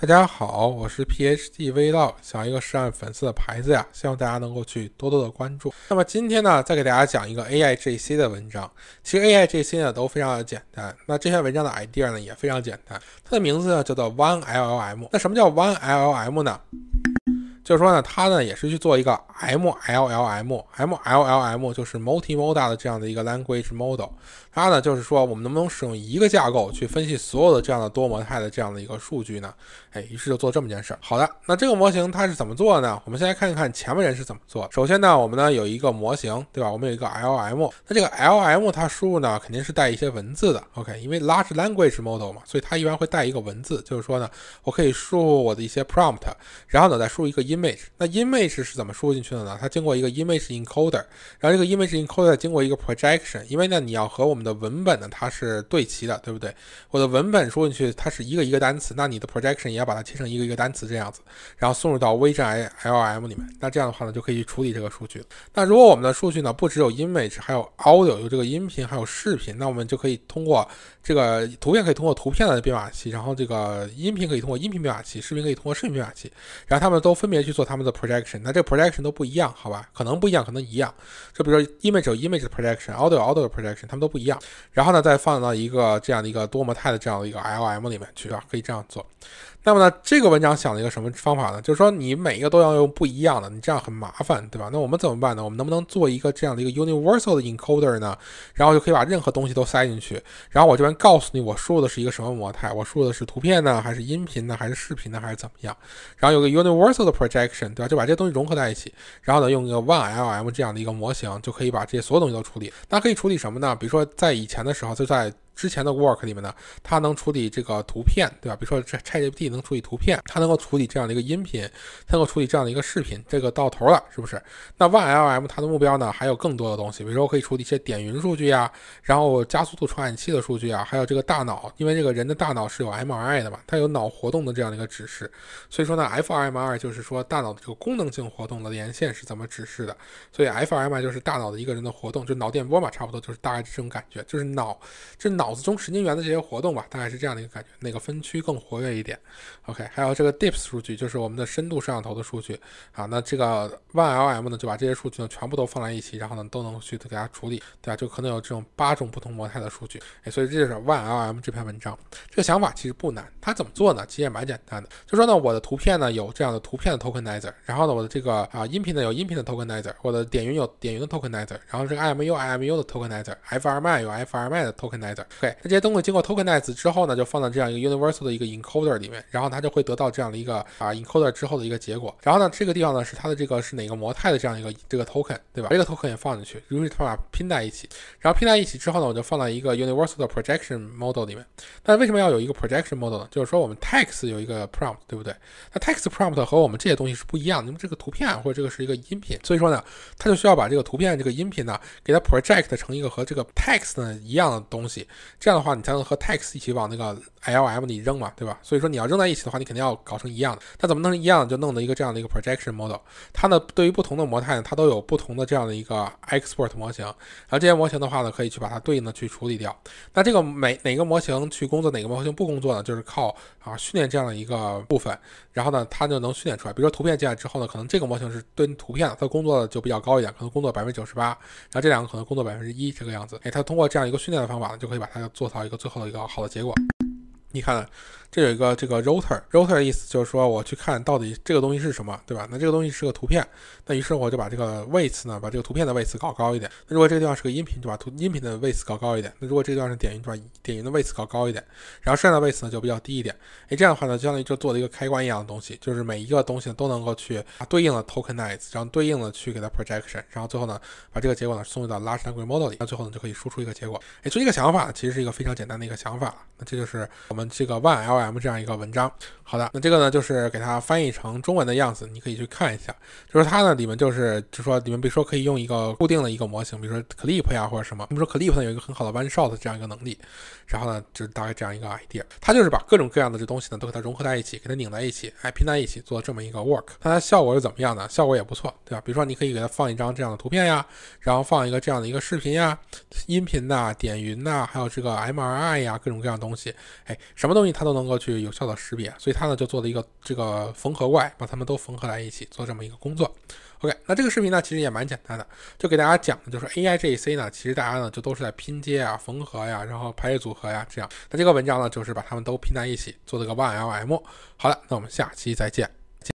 大家好，我是 P H D 微 g 想一个涉案粉丝的牌子呀，希望大家能够去多多的关注。那么今天呢，再给大家讲一个 A I G C 的文章。其实 A I G C 呢都非常的简单，那这篇文章的 idea 呢也非常简单，它的名字呢叫做 One L L M。那什么叫 One L L M 呢？就是说呢，它呢也是去做一个 M L L M M L L M，就是 multimodal 的这样的一个 language model。它呢就是说，我们能不能使用一个架构去分析所有的这样的多模态的这样的一个数据呢？哎，于是就做这么件事儿。好的，那这个模型它是怎么做呢？我们先来看一看前面人是怎么做。首先呢，我们呢有一个模型，对吧？我们有一个 L M。那这个 L M 它输入呢肯定是带一些文字的。OK，因为 large language model 嘛，所以它一般会带一个文字，就是说呢，我可以输入我的一些 prompt，然后呢再输入一个音。image，那 image 是怎么输入进去的呢？它经过一个 image encoder，然后这个 image encoder 经过一个 projection，因为呢你要和我们的文本呢它是对齐的，对不对？我的文本输进去，它是一个一个单词，那你的 projection 也要把它切成一个一个单词这样子，然后送入到 v i l i l m 里面，那这样的话呢就可以处理这个数据。那如果我们的数据呢不只有 image，还有 audio，有这个音频，还有视频，那我们就可以通过这个图片可以通过图片的编码器，然后这个音频可以通过音频编码器，视频可以通过视频编码器，然后它们都分别。去做他们的 projection，那这个 projection 都不一样，好吧？可能不一样，可能一样。就比如说 image 有 image 的 projection，audio audio 的 projection，它们都不一样。然后呢，再放到一个这样的一个多模态的这样的一个 LM 里面去啊，可以这样做。那么呢，这个文章想了一个什么方法呢？就是说你每一个都要用不一样的，你这样很麻烦，对吧？那我们怎么办呢？我们能不能做一个这样的一个 universal 的 encoder 呢？然后就可以把任何东西都塞进去。然后我这边告诉你，我输入的是一个什么模态？我输入的是图片呢？还是音频呢？还是视频呢？还是怎么样？然后有个 universal 的 pro jection 对吧？就把这些东西融合在一起，然后呢，用一个 OneLM 这样的一个模型，就可以把这些所有东西都处理。它可以处理什么呢？比如说，在以前的时候，就在之前的 work 里面呢，它能处理这个图片，对吧？比如说这 ChatGPT 能处理图片，它能够处理这样的一个音频，它能够处理这样的一个视频，这个到头了，是不是？那 OneLM 它的目标呢，还有更多的东西，比如说可以处理一些点云数据呀，然后加速度传感器的数据啊，还有这个大脑，因为这个人的大脑是有 MRI 的嘛，它有脑活动的这样的一个指示，所以说呢，fMRI 就是说大脑的这个功能性活动的连线是怎么指示的，所以 fMRI 就是大脑的一个人的活动，就脑电波嘛，差不多就是大概这种感觉，就是脑，这脑。脑子中神经元的这些活动吧，大概是这样的一个感觉，哪个分区更活跃一点？OK，还有这个 DIPS 数据，就是我们的深度摄像头的数据。好，那这个 OneLM 呢，就把这些数据呢全部都放在一起，然后呢都能去给它处理，对吧？就可能有这种八种不同模态的数据。哎，所以这就是 OneLM 这篇文章。这个想法其实不难，它怎么做呢？其实也蛮简单的，就说呢，我的图片呢有这样的图片的 tokenizer，然后呢我的这个啊音频呢有音频的 tokenizer，我的点云有点云的 tokenizer，然后这个 IMU IMU 的 tokenizer，FRM 有 FRM 的 tokenizer。OK，那这些东西经过 tokenize 之后呢，就放到这样一个 universal 的一个 encoder 里面，然后它就会得到这样的一个啊 encoder 之后的一个结果。然后呢，这个地方呢是它的这个是哪个模态的这样一个这个 token，对吧？这个 token 也放进去，然是它把拼在一起。然后拼在一起之后呢，我就放到一个 universal 的 projection model 里面。那为什么要有一个 projection model？呢？就是说我们 text 有一个 prompt，对不对？那 text prompt 和我们这些东西是不一样，的，因为这个图片或者这个是一个音频，所以说呢，它就需要把这个图片这个音频呢给它 project 成一个和这个 text 呢一样的东西。这样的话，你才能和 text 一起往那个 L M 里扔嘛，对吧？所以说你要扔在一起的话，你肯定要搞成一样的。它怎么能一样？就弄了一个这样的一个 projection model。它呢，对于不同的模态呢，它都有不同的这样的一个 export 模型。然后这些模型的话呢，可以去把它对应的去处理掉。那这个每哪个模型去工作，哪个模型不工作呢？就是靠啊训练这样的一个部分。然后呢，它就能训练出来。比如说图片进来之后呢，可能这个模型是对图片它工作就比较高一点，可能工作百分之九十八。然后这两个可能工作百分之一这个样子。哎，它通过这样一个训练的方法呢，就可以把还要做到一个最后的一个好的结果。你看，这有一个这个 router，router 意思就是说我去看到底这个东西是什么，对吧？那这个东西是个图片，那于是我就把这个 weights 呢，把这个图片的 weights 搞高一点。那如果这个地方是个音频，就把图音频的 weights 搞高一点。那如果这个地方是点云，就把点云的 weights 搞高一点。然后剩下的 weights 呢就比较低一点。哎，这样的话呢，相当于就做了一个开关一样的东西，就是每一个东西都能够去对应的 tokenize，然后对应的去给它 projection，然后最后呢把这个结果呢送入到 last l a g e r model 里，那最后呢就可以输出一个结果。哎，就这个想法其实是一个非常简单的一个想法。那这就是。我们这个 OneLM 这样一个文章，好的，那这个呢就是给它翻译成中文的样子，你可以去看一下。就是它呢里面就是，就说你们比如说可以用一个固定的一个模型，比如说 Clip 啊或者什么。我们说 Clip 呢有一个很好的 OneShot 这样一个能力，然后呢就是大概这样一个 idea，它就是把各种各样的这东西呢都给它融合在一起，给它拧在一起，哎，拼在一起做这么一个 work。它的效果又怎么样呢？效果也不错，对吧？比如说你可以给它放一张这样的图片呀，然后放一个这样的一个视频呀、音频呐、点云呐，还有这个 MRI 呀，各种各样东西，哎。什么东西它都能够去有效的识别，所以它呢就做了一个这个缝合怪，把它们都缝合在一起做这么一个工作。OK，那这个视频呢其实也蛮简单的，就给大家讲的就是 A I G C 呢，其实大家呢就都是在拼接啊、缝合呀，然后排列组合呀这样。那这个文章呢就是把它们都拼在一起做这个 One l m 好了，那我们下期再见。